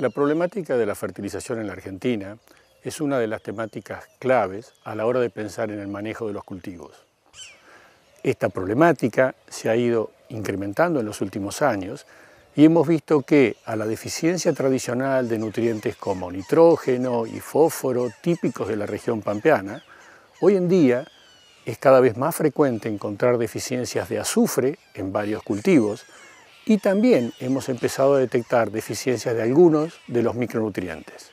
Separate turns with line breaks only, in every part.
La problemática de la fertilización en la Argentina es una de las temáticas claves a la hora de pensar en el manejo de los cultivos. Esta problemática se ha ido incrementando en los últimos años y hemos visto que a la deficiencia tradicional de nutrientes como nitrógeno y fósforo típicos de la región pampeana, hoy en día es cada vez más frecuente encontrar deficiencias de azufre en varios cultivos, y también hemos empezado a detectar deficiencias de algunos de los micronutrientes.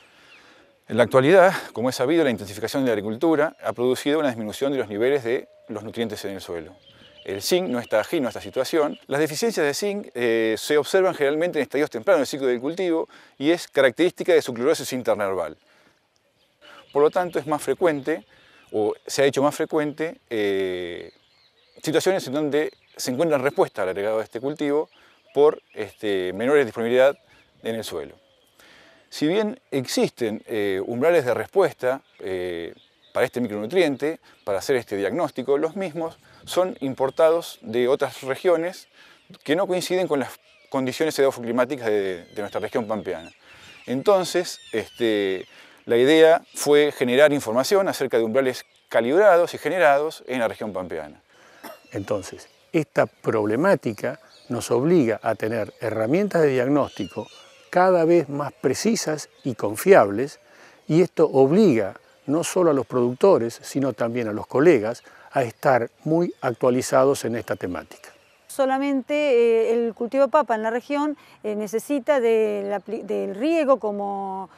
En la actualidad, como es sabido, la intensificación de la agricultura ha producido una disminución de los niveles de los nutrientes en el suelo. El zinc no está ajeno a esta situación. Las deficiencias de zinc eh, se observan generalmente en estadios tempranos del ciclo del cultivo y es característica de su clorosis internerval. Por lo tanto, es más frecuente, o se ha hecho más frecuente, eh, situaciones en donde se encuentra respuesta al agregado de este cultivo por este, menores disponibilidad en el suelo. Si bien existen eh, umbrales de respuesta eh, para este micronutriente, para hacer este diagnóstico, los mismos son importados de otras regiones que no coinciden con las condiciones edofoclimáticas de, de nuestra región pampeana. Entonces, este, la idea fue generar información acerca de umbrales calibrados y generados en la región pampeana.
Entonces, esta problemática nos obliga a tener herramientas de diagnóstico cada vez más precisas y confiables y esto obliga no solo a los productores, sino también a los colegas a estar muy actualizados en esta temática
solamente eh, el cultivo de papa en la región eh, necesita del, riego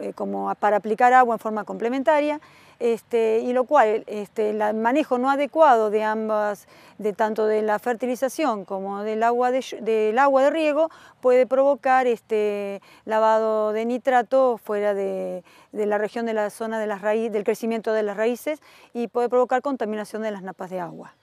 eh, para aplicar agua en forma complementaria, este, y lo cual este, el manejo no adecuado de ambas, de tanto de la fertilización como del agua de, riego, puede provocar este lavado de nitrato fuera de, la región de la zona de las raíces, del crecimiento de las raíces y puede provocar contaminación de las napas de agua.